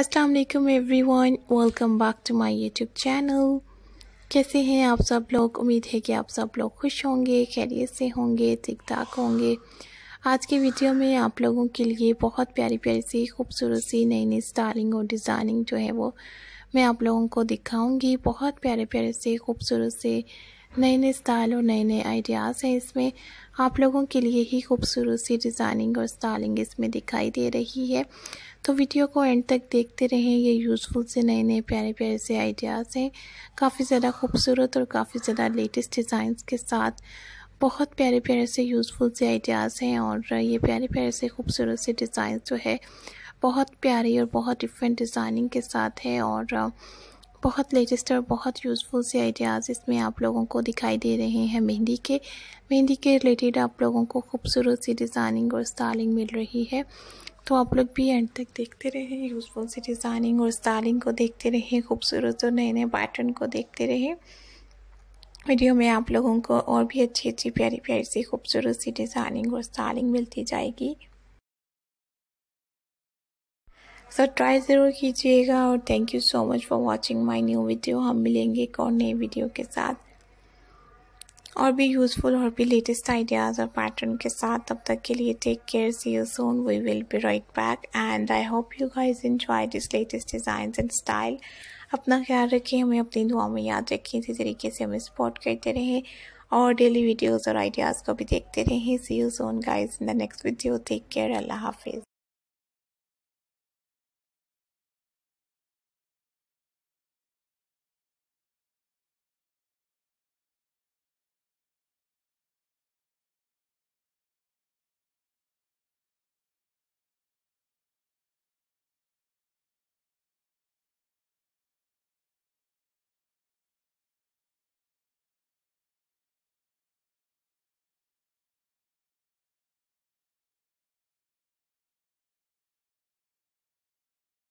अस्सलाम वालेकुम everyone welcome back to my YouTube channel कैसे हैं आप सब लोग उम्मीद है कि आप सब लोग खुश होंगे खैरियत से होंगे ठीक ठाक होंगे आज की वीडियो में आप लोगों के लिए बहुत प्यारी प्यारी सी खूबसूरत सी नई नई स्टाइलिंग और डिज़ाइनिंग जो है वो मैं आप लोगों को दिखाऊंगी बहुत प्यारे प्यारे से खूबसूरत से नए नए स्टाइल और नए नए आइडियाज़ हैं इसमें आप लोगों के लिए ही खूबसूरत सी डिज़ाइनिंग और स्टाइलिंग इसमें दिखाई दे रही है तो वीडियो को एंड तक देखते रहें ये यूज़फुल से नए नए प्यारे प्यारे से आइडियाज़ हैं काफ़ी ज़्यादा खूबसूरत और काफ़ी ज़्यादा लेटेस्ट डिज़ाइंस के साथ बहुत प्यारे प्यारे से यूज़फुल से आइडियाज़ हैं और ये प्यारे प्यारे से खूबसूरत से डिज़ाइन जो है बहुत प्यारी और बहुत डिफरेंट डिज़ाइनिंग के साथ है और बहुत लेटेस्ट और बहुत यूज़फुल से आइडियाज़ इसमें आप लोगों को दिखाई दे रहे हैं मेहंदी के मेहंदी के रिलेटेड आप लोगों को खूबसूरत सी डिज़ाइनिंग और स्टाइलिंग मिल रही है तो आप लोग भी एंड तक देखते रहें यूज़फुल सी डिज़ाइनिंग और स्टाइलिंग को देखते रहें खूबसूरत और नए नए पैटर्न को देखते रहें वीडियो में आप लोगों को और भी अच्छी अच्छी प्यारी प्यारी सी खूबसूरत सी डिज़ाइनिंग और स्टाइलिंग मिलती जाएगी सर ट्राई ज़रूर कीजिएगा और thank you so much for watching my new video हम मिलेंगे एक और नई वीडियो के साथ और भी यूज़फुल और भी लेटेस्ट आइडियाज़ और पैटर्न के साथ तब तक के लिए take care see you soon we will be right back and I hope you guys enjoy this latest design and style अपना ख्याल रखें हमें अपनी दुआ में याद रखें इसी तरीके से हमें सपोर्ट करते रहें और डेली वीडियोज़ और आइडियाज़ को भी देखते रहें see you soon guys in the next video take care अल्लाह हाफिज़